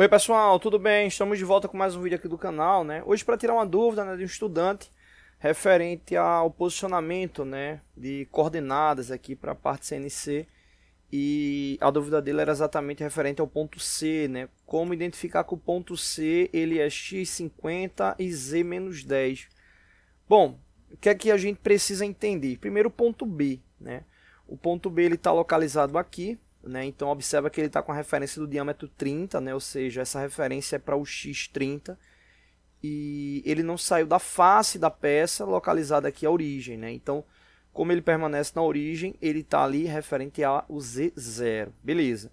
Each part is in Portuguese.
Oi pessoal, tudo bem? Estamos de volta com mais um vídeo aqui do canal, né? Hoje para tirar uma dúvida né, de um estudante referente ao posicionamento, né, de coordenadas aqui para a parte CNC e a dúvida dele era exatamente referente ao ponto C, né? Como identificar que o ponto C ele é x50 e z-10? Bom, o que é que a gente precisa entender? Primeiro o ponto B, né? O ponto B ele está localizado aqui, né? Então observa que ele está com a referência do diâmetro 30, né? ou seja, essa referência é para o X30. E ele não saiu da face da peça localizada aqui a origem. Né? Então, como ele permanece na origem, ele está ali referente ao Z0. Beleza.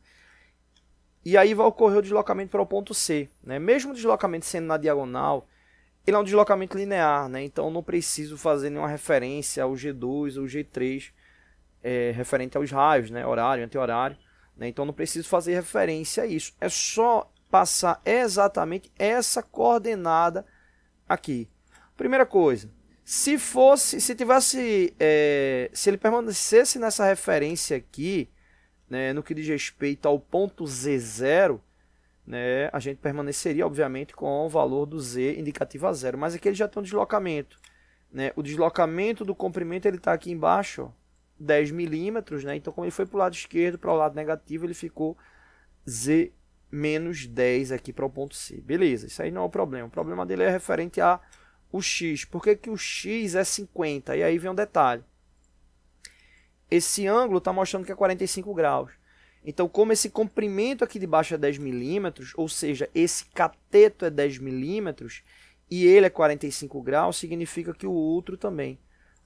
E aí vai ocorrer o deslocamento para o ponto C. Né? Mesmo o deslocamento sendo na diagonal, ele é um deslocamento linear, né? então não preciso fazer nenhuma referência ao G2 ou G3 é, eh, referente aos raios, né? horário, anti-horário. Né? Então não preciso fazer referência a isso. É só passar exatamente essa coordenada aqui. Primeira coisa, se fosse, se tivesse, é, se ele permanecesse nessa referência aqui, né, no que diz respeito ao ponto Z0, né, a gente permaneceria, obviamente, com o valor do Z indicativo a zero. Mas aqui ele já tem um deslocamento. Né? O deslocamento do comprimento está aqui embaixo. Ó. 10 milímetros, né? Então, como ele foi para o lado esquerdo, para o lado negativo, ele ficou Z menos 10 aqui para o ponto C. Beleza, isso aí não é o problema. O problema dele é referente a o X. Por que, que o X é 50? E aí vem um detalhe. Esse ângulo está mostrando que é 45 graus. Então, como esse comprimento aqui de baixo é 10 milímetros, ou seja, esse cateto é 10 milímetros e ele é 45 graus, significa que o outro também.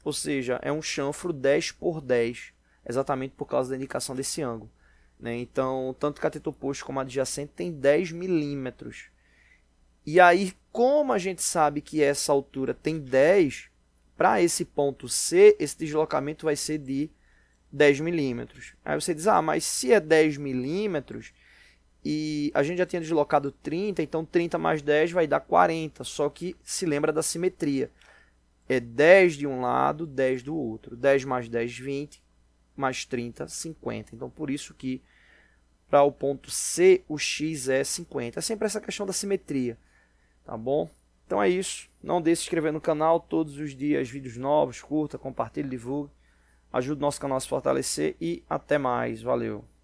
Ou seja, é um chanfro 10 por 10, exatamente por causa da indicação desse ângulo. Né? Então, tanto cateto oposto como adjacente tem 10 milímetros. E aí, como a gente sabe que essa altura tem 10, para esse ponto C, esse deslocamento vai ser de 10 milímetros. Aí você diz, ah, mas se é 10 milímetros e a gente já tinha deslocado 30, então 30 mais 10 vai dar 40, só que se lembra da simetria é 10 de um lado, 10 do outro. 10 mais 10, 20, mais 30, 50. Então, por isso que para o ponto C, o x é 50. É sempre essa questão da simetria, tá bom? Então é isso. Não deixe de se inscrever no canal. Todos os dias, vídeos novos. Curta, compartilhe, divulgue. Ajuda o nosso canal a se fortalecer. E até mais. Valeu.